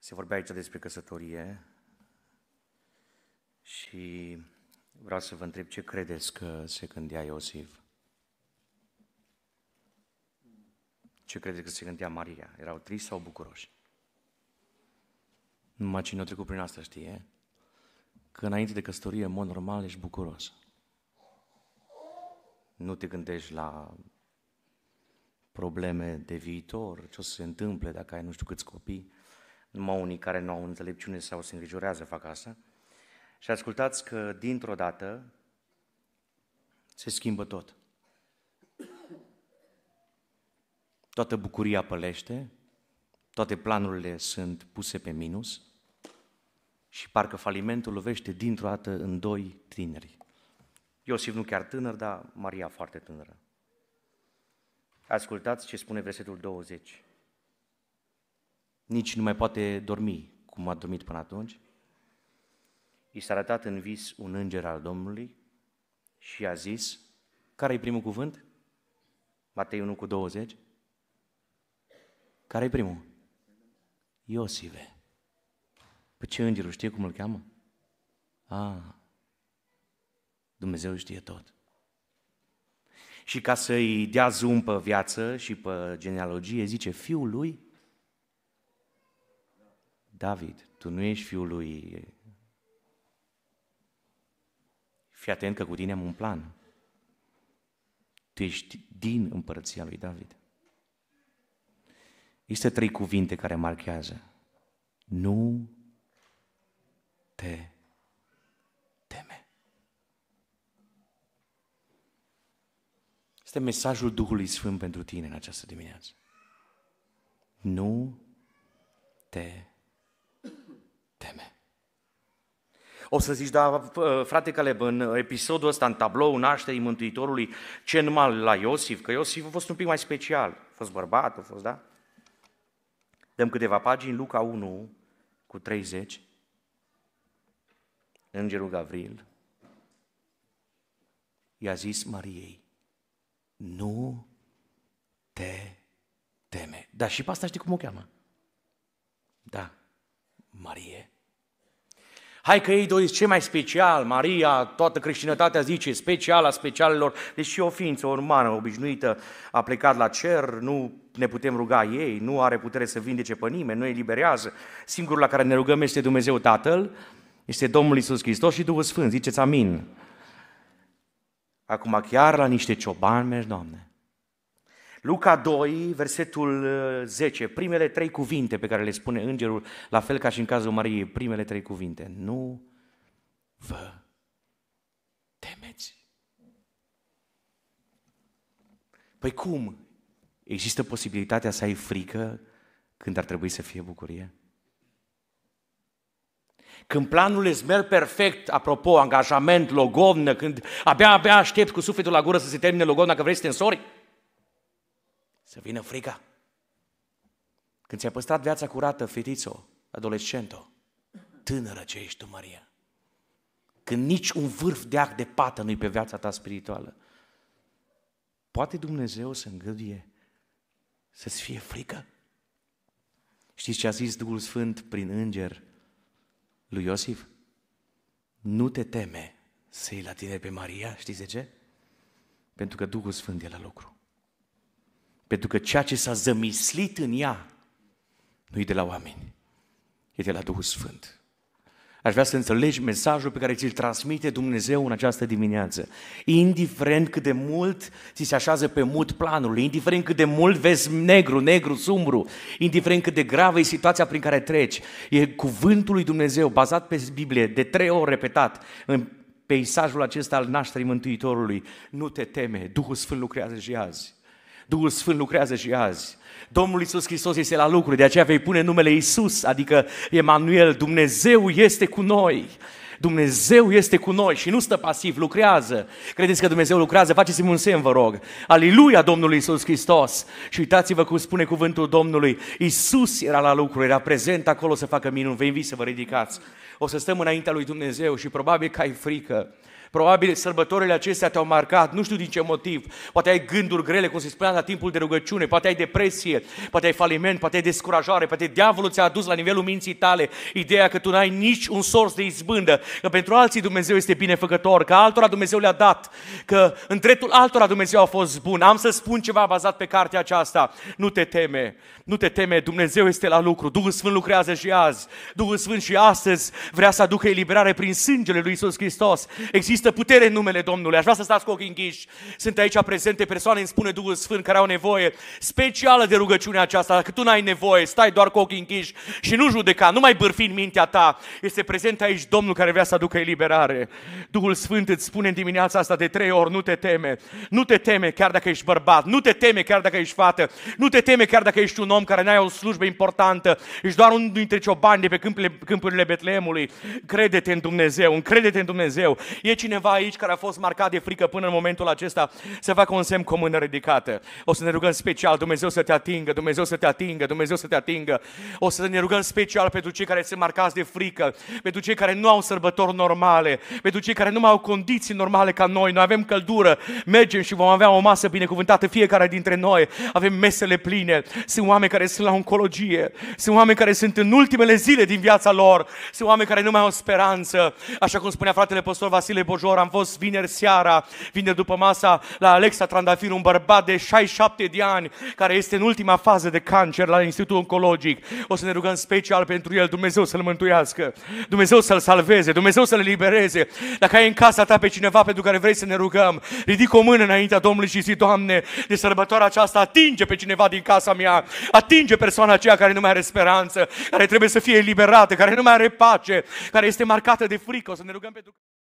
Se vorbea aici despre căsătorie și vreau să vă întreb ce credeți că se gândea Iosif? Ce credeți că se gândea Maria? Erau trist sau bucuroși? Numai cine a trecut prin asta știe că înainte de căsătorie, în mod normal, ești bucuros. Nu te gândești la probleme de viitor, ce o să se întâmple dacă ai nu știu câți copii numai unii care nu au înțelepciune sau se îngrijorează fac asta. Și ascultați că dintr-o dată se schimbă tot. Toată bucuria pălește, toate planurile sunt puse pe minus și parcă falimentul lovește dintr-o dată în doi tineri. Iosif nu chiar tânăr, dar Maria foarte tânără. Ascultați ce spune versetul 20 nici nu mai poate dormi cum a dormit până atunci. I s-a arătat în vis un înger al Domnului și a zis, care e primul cuvânt? Matei 1 cu 20? care e primul? Iosive. Pe păi ce îngerul știe cum îl cheamă? A, ah, Dumnezeu știe tot. Și ca să-i dea zumpă viață și pe genealogie, zice, fiul lui David, tu nu ești fiul lui... Fii atent că cu tine am un plan. Tu ești din împărăția lui David. Este trei cuvinte care marchează. Nu te teme. Este mesajul Duhului Sfânt pentru tine în această dimineață. Nu te teme O să zici, da, uh, frate Caleb, în episodul ăsta, în tablou nașterii Mântuitorului, ce numai la Iosif, că Iosif a fost un pic mai special. A fost bărbat, a fost, da? Dăm câteva pagini, Luca 1 cu 30, Îngerul Gavril i-a zis Mariei, nu te teme. Dar și pe asta știi cum o cheamă? Da, Marie. Hai că ei doi ce mai special, Maria, toată creștinătatea zice special a specialelor, deci și o ființă umană obișnuită a plecat la cer, nu ne putem ruga ei, nu are putere să vindece pe nimeni, nu eliberează. Singurul la care ne rugăm este Dumnezeu Tatăl, este Domnul Isus Hristos și Duhul Sfânt, ziceți amin. Acum chiar la niște ciobani mergi, Doamne. Luca 2, versetul 10, uh, primele trei cuvinte pe care le spune îngerul, la fel ca și în cazul Mariei, primele trei cuvinte. Nu vă temeți. Păi cum? Există posibilitatea să ai frică când ar trebui să fie bucurie? Când planurile îți merg perfect, apropo, angajament, logodnă, când abia, abia aștept cu sufletul la gură să se termine logovna, că vrei să te însori, să vină frica. Când ți-ai păstrat viața curată, fetițo, adolescento, tânără ce ești tu, Maria, când nici un vârf de ac de pată nu-i pe viața ta spirituală, poate Dumnezeu să îngăduie să-ți fie frică? Știți ce a zis Duhul Sfânt prin înger lui Iosif? Nu te teme să iei la tine pe Maria, știți de ce? Pentru că Duhul Sfânt e la lucru. Pentru că ceea ce s-a zămislit în ea nu e de la oameni, e de la Duhul Sfânt. Aș vrea să înțelegi mesajul pe care ți-l transmite Dumnezeu în această dimineață. Indiferent cât de mult ți se așează pe mult planul, indiferent cât de mult vezi negru, negru, sumbru, indiferent cât de gravă e situația prin care treci, e cuvântul lui Dumnezeu bazat pe Biblie, de trei ori repetat, în peisajul acesta al nașterii Mântuitorului. Nu te teme, Duhul Sfânt lucrează și azi. Duhul Sfânt lucrează și azi. Domnul Iisus Hristos este la lucru, de aceea vei pune numele Iisus, adică Emanuel, Dumnezeu este cu noi. Dumnezeu este cu noi și nu stă pasiv, lucrează. Credeți că Dumnezeu lucrează? Faceți-mi un semn, vă rog. Aleluia Domnului Isus Hristos! Și uitați-vă cum spune cuvântul Domnului. Isus era la lucru, era prezent acolo să facă minuni. Vă invit să vă ridicați. O să stăm înaintea lui Dumnezeu și probabil că ai frică. Probabil sărbătorile acestea te-au marcat, nu știu din ce motiv. Poate ai gânduri grele, cum se spunea la timpul de rugăciune, poate ai depresie, poate ai faliment, poate ai descurajare, poate diavolul ți-a adus la nivelul minții tale ideea că tu n-ai nici un sors de izbândă, că pentru alții Dumnezeu este binefăcător, că altora Dumnezeu le-a dat, că în dreptul altora Dumnezeu a fost bun. Am să spun ceva bazat pe cartea aceasta. Nu te teme, nu te teme, Dumnezeu este la lucru, Duhul Sfânt lucrează și azi, Duhul Sfânt și astăzi vrea să aducă eliberare prin sângele lui Isus Hristos. Există Există putere în numele Domnului. Aș vrea să stați cu ochii închiși. Sunt aici prezente persoane, îmi spune Duhul Sfânt, care au nevoie specială de rugăciunea aceasta. Dacă tu n-ai nevoie, stai doar cu ochii închiși și nu judeca, nu mai bârfi în mintea ta. Este prezent aici Domnul care vrea să aducă eliberare. Duhul Sfânt îți spune în dimineața asta de trei ori, nu te teme. Nu te teme chiar dacă ești bărbat, nu te teme chiar dacă ești fată, nu te teme chiar dacă ești un om care n-ai o slujbă importantă, ești doar unul dintre ciobani de pe câmpurile, câmpurile Betleemului. Crede-te în Dumnezeu, Încredete te în Dumnezeu. E cineva aici care a fost marcat de frică până în momentul acesta să facă un semn cu mână ridicată. O să ne rugăm special, Dumnezeu să te atingă, Dumnezeu să te atingă, Dumnezeu să te atingă. O să ne rugăm special pentru cei care sunt marcați de frică, pentru cei care nu au sărbători normale, pentru cei care nu mai au condiții normale ca noi. Noi avem căldură, mergem și vom avea o masă binecuvântată fiecare dintre noi. Avem mesele pline. Sunt oameni care sunt la oncologie, sunt oameni care sunt în ultimele zile din viața lor, sunt oameni care nu mai au speranță. Așa cum spunea fratele păstor Vasile Bor înconjor. Am fost vineri seara, vineri după masa, la Alexa Trandafir, un bărbat de 67 de ani, care este în ultima fază de cancer la Institutul Oncologic. O să ne rugăm special pentru el, Dumnezeu să-l mântuiască, Dumnezeu să-l salveze, Dumnezeu să-l libereze Dacă ai în casa ta pe cineva pentru care vrei să ne rugăm, ridic o mână înaintea Domnului și zi, Doamne, de sărbătoarea aceasta atinge pe cineva din casa mea, atinge persoana aceea care nu mai are speranță, care trebuie să fie eliberată, care nu mai are pace, care este marcată de frică. O să ne rugăm pentru